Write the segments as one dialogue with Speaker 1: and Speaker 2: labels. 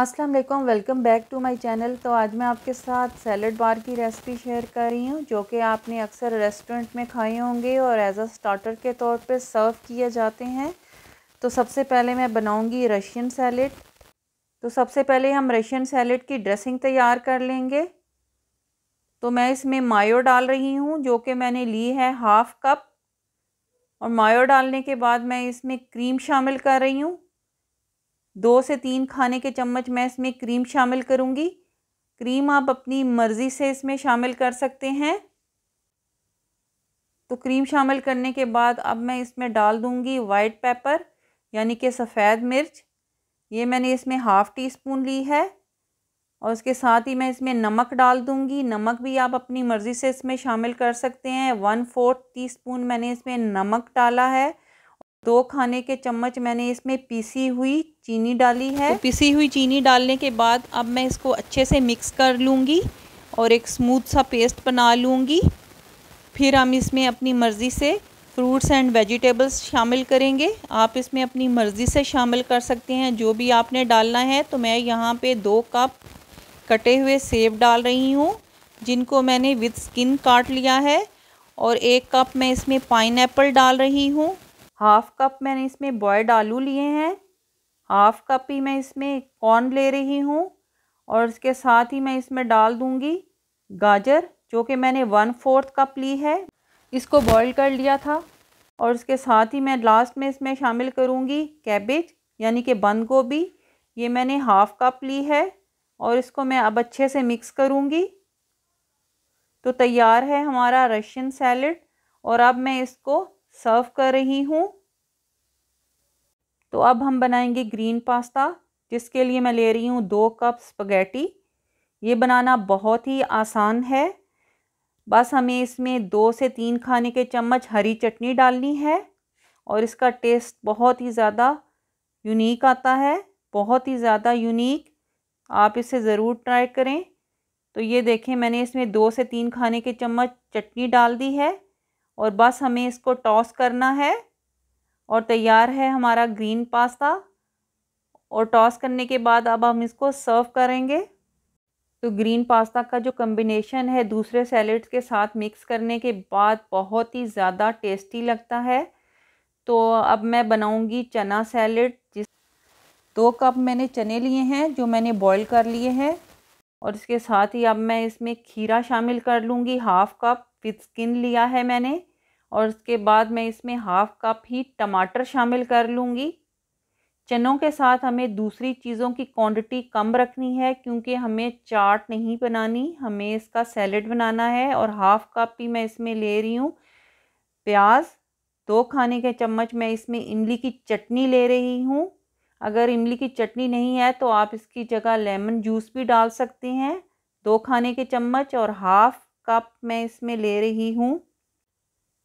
Speaker 1: अस्सलाम वालेकुम welcome back to my channel तो आज मैं आपके साथ सैलड बार की रेसिपी शेयर कर रही हूँ जो कि आपने अक्सर रेस्टोरेंट में खाए होंगे और एज अ स्टार्टर के तौर पे सर्व किए जाते हैं तो सबसे पहले मैं बनाऊँगी रशियन सैलड तो सबसे पहले हम रशियन सैलड की ड्रेसिंग तैयार कर लेंगे तो मैं इसमें मायो डाल रही हूँ जो कि मैंने ली है हाफ़ कप और मायो डालने के बाद मैं इसमें क्रीम शामिल कर रही हूँ दो से तीन खाने के चम्मच मैं इसमें क्रीम शामिल करूँगी क्रीम आप अपनी मर्ज़ी से इसमें शामिल कर सकते हैं तो क्रीम शामिल करने के बाद अब मैं इसमें डाल दूँगी वाइट पेपर यानी कि सफ़ेद मिर्च ये मैंने इसमें हाफ़ टी स्पून ली है और उसके साथ ही मैं इसमें नमक डाल दूँगी नमक भी आप अपनी मर्ज़ी से इसमें शामिल कर सकते हैं वन फोर्थ टी स्पून मैंने इसमें नमक डाला है दो खाने के चम्मच मैंने इसमें पीसी हुई चीनी डाली है तो पीसी हुई चीनी डालने के बाद अब मैं इसको अच्छे से मिक्स कर लूँगी और एक स्मूथ सा पेस्ट बना लूँगी फिर हम इसमें अपनी मर्ज़ी से फ्रूट्स एंड वेजिटेबल्स शामिल करेंगे आप इसमें अपनी मर्ज़ी से शामिल कर सकते हैं जो भी आपने डालना है तो मैं यहाँ पे दो कप कटे हुए सेब डाल रही हूँ जिनको मैंने विद स्किन काट लिया है और एक कप मैं इसमें पाइन डाल रही हूँ हाफ कप मैंने इसमें बॉयड आलू लिए हैं हाफ कप ही मैं इसमें कॉर्न ले रही हूँ और इसके साथ ही मैं इसमें डाल दूँगी गाजर जो कि मैंने वन फोर्थ कप ली है इसको बॉईल कर लिया था और इसके साथ ही मैं लास्ट में इसमें शामिल करूँगी कैबेज यानी कि बंद गोभी ये मैंने हाफ़ कप ली है और इसको मैं अब अच्छे से मिक्स करूँगी तो तैयार है हमारा रशियन सैलड और अब मैं इसको सर्व कर रही हूँ तो अब हम बनाएंगे ग्रीन पास्ता जिसके लिए मैं ले रही हूँ दो कप स्पगैटी ये बनाना बहुत ही आसान है बस हमें इसमें दो से तीन खाने के चम्मच हरी चटनी डालनी है और इसका टेस्ट बहुत ही ज़्यादा यूनिक आता है बहुत ही ज़्यादा यूनिक आप इसे ज़रूर ट्राई करें तो ये देखें मैंने इसमें दो से तीन खाने के चम्मच चटनी डाल दी है और बस हमें इसको टॉस करना है और तैयार है हमारा ग्रीन पास्ता और टॉस करने के बाद अब हम इसको सर्व करेंगे तो ग्रीन पास्ता का जो कम्बिनेशन है दूसरे सैलड्स के साथ मिक्स करने के बाद बहुत ही ज़्यादा टेस्टी लगता है तो अब मैं बनाऊंगी चना सैलड जिस दो कप मैंने चने लिए हैं जो मैंने बॉईल कर लिए हैं और इसके साथ ही अब मैं इसमें खीरा शामिल कर लूँगी हाफ़ कप विद स्किन लिया है मैंने और उसके बाद मैं इसमें हाफ़ कप ही टमाटर शामिल कर लूँगी चनों के साथ हमें दूसरी चीज़ों की क्वांटिटी कम रखनी है क्योंकि हमें चाट नहीं बनानी हमें इसका सैलड बनाना है और हाफ़ कप ही मैं इसमें ले रही हूँ प्याज दो खाने के चम्मच मैं इसमें इमली की चटनी ले रही हूँ अगर इमली की चटनी नहीं है तो आप इसकी जगह लेमन जूस भी डाल सकते हैं दो खाने के चम्मच और हाफ़ कप मैं इसमें ले रही हूँ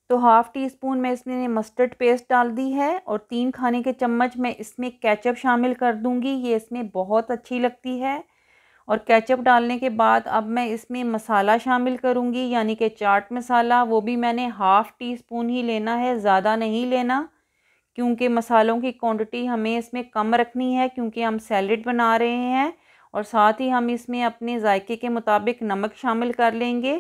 Speaker 1: तो हाफ़ टी स्पून मैं इसमें मस्टर्ड पेस्ट डाल दी है और तीन खाने के चम्मच मैं इसमें केचप शामिल कर दूँगी ये इसमें बहुत अच्छी लगती है और केचप डालने के बाद अब मैं इसमें मसाला शामिल करूँगी यानी कि चाट मसाला वो भी मैंने हाफ़ टी स्पून ही लेना है ज़्यादा नहीं लेना क्योंकि मसालों की क्वांटिटी हमें इसमें कम रखनी है क्योंकि हम सैलड बना रहे हैं और साथ ही हम इसमें अपने जायके के मुताबिक नमक शामिल कर लेंगे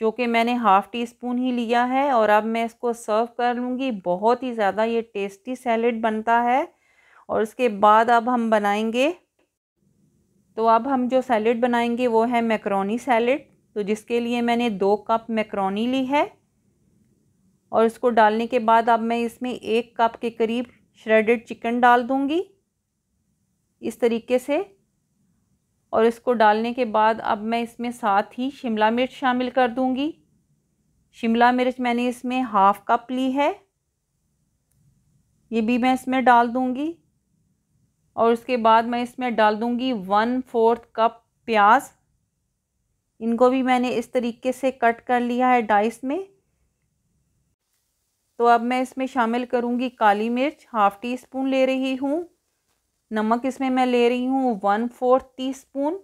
Speaker 1: जो कि मैंने हाफ़ टी स्पून ही लिया है और अब मैं इसको सर्व कर लूँगी बहुत ही ज़्यादा ये टेस्टी सैलड बनता है और उसके बाद अब हम बनाएंगे तो अब हम जो सैलड बनाएंगे वो है मैक्रोनी सैलड तो जिसके लिए मैंने दो कप मैक्रोनी ली है और इसको डालने के बाद अब मैं इसमें एक कप के करीब श्रेडेड चिकन डाल दूँगी इस तरीके से और इसको डालने के बाद अब मैं इसमें साथ ही शिमला मिर्च शामिल कर दूंगी शिमला मिर्च मैंने इसमें हाफ़ कप ली है ये भी मैं इसमें डाल दूंगी और उसके बाद मैं इसमें डाल दूंगी वन फोर्थ कप प्याज इनको भी मैंने इस तरीके से कट कर लिया है डाइस में तो अब मैं इसमें शामिल करूंगी काली मिर्च हाफ़ टी स्पून ले रही हूँ नमक इसमें मैं ले रही हूँ वन फोर्थ टी स्पून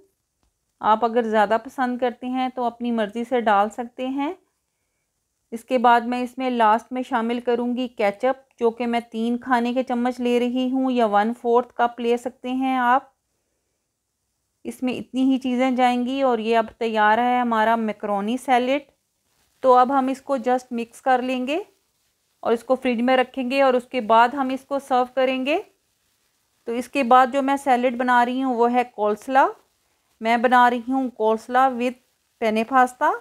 Speaker 1: आप अगर ज़्यादा पसंद करते हैं तो अपनी मर्ज़ी से डाल सकते हैं इसके बाद मैं इसमें लास्ट में शामिल करूँगी केचप जो कि मैं तीन खाने के चम्मच ले रही हूँ या वन फोर्थ कप ले सकते हैं आप इसमें इतनी ही चीज़ें जाएंगी और ये अब तैयार है हमारा मैक्रोनी सैलेड तो अब हम इसको जस्ट मिक्स कर लेंगे और इसको फ्रिज में रखेंगे और उसके बाद हम इसको सर्व करेंगे तो इसके बाद जो मैं सैलड बना रही हूँ वो है कोलसला मैं बना रही हूँ कोलसला विथ पेने पास्ता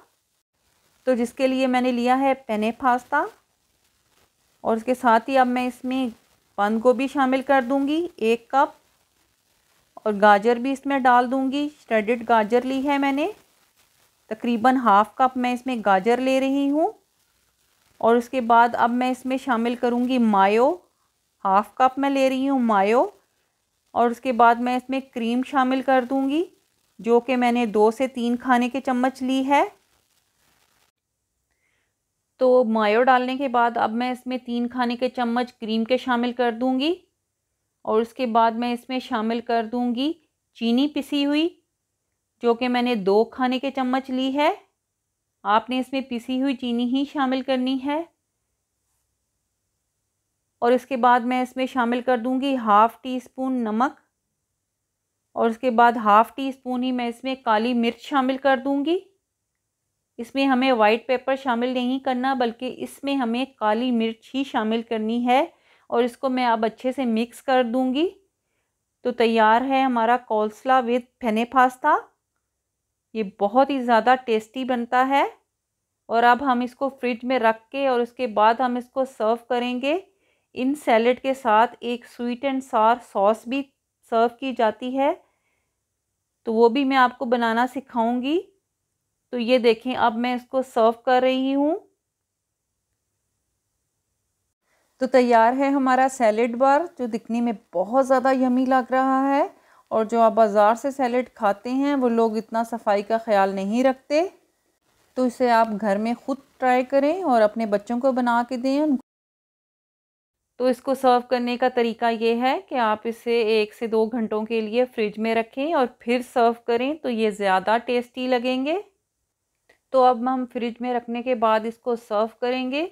Speaker 1: तो जिसके लिए मैंने लिया है पेने पास्ता और उसके साथ ही अब मैं इसमें बंद गोभी शामिल कर दूँगी एक कप और गाजर भी इसमें डाल दूँगी श्रेडिड गाजर ली है मैंने तकरीबन हाफ़ कप मैं इसमें गाजर ले रही हूँ और उसके बाद अब मैं इसमें शामिल करूँगी मायो हाफ़ कप मैं ले रही हूँ मायो और उसके बाद मैं इसमें क्रीम शामिल कर दूंगी जो कि मैंने दो से तीन खाने के चम्मच ली है तो मायो डालने के बाद अब मैं इसमें तीन खाने के चम्मच क्रीम के शामिल कर दूंगी और उसके बाद मैं इसमें शामिल कर दूंगी चीनी पिसी हुई जो कि मैंने दो खाने के चम्मच ली है आपने इसमें पिसी हुई चीनी ही शामिल करनी है और इसके बाद मैं इसमें शामिल कर दूंगी हाफ़ टी स्पून नमक और उसके बाद हाफ़ टी स्पून ही मैं इसमें काली मिर्च शामिल कर दूंगी इसमें हमें वाइट पेपर शामिल नहीं करना बल्कि इसमें हमें काली मिर्च ही शामिल करनी है और इसको मैं अब अच्छे से मिक्स कर दूंगी तो तैयार है हमारा कौसला विद फेने पास्ता ये बहुत ही ज़्यादा टेस्टी बनता है और अब हम इसको फ्रिज में रख के और उसके बाद हम इसको सर्व करेंगे इन सैलड के साथ एक स्वीट एंड सार सॉस भी सर्व की जाती है तो वो भी मैं आपको बनाना सिखाऊंगी तो ये देखें अब मैं इसको सर्व कर रही हूँ तो तैयार है हमारा सैलड बार जो दिखने में बहुत ज़्यादा यमी लग रहा है और जो आप बाज़ार से सैलड खाते हैं वो लोग इतना सफाई का ख्याल नहीं रखते तो इसे आप घर में ख़ुद ट्राई करें और अपने बच्चों को बना के दें तो इसको सर्व करने का तरीका ये है कि आप इसे एक से दो घंटों के लिए फ्रिज में रखें और फिर सर्व करें तो ये ज़्यादा टेस्टी लगेंगे तो अब हम फ्रिज में रखने के बाद इसको सर्व करेंगे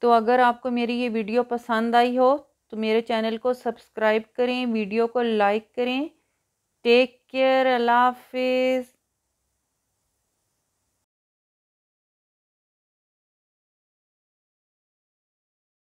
Speaker 1: तो अगर आपको मेरी ये वीडियो पसंद आई हो तो मेरे चैनल को सब्सक्राइब करें वीडियो को लाइक करें टेक केयर अल्लाह हाफिज़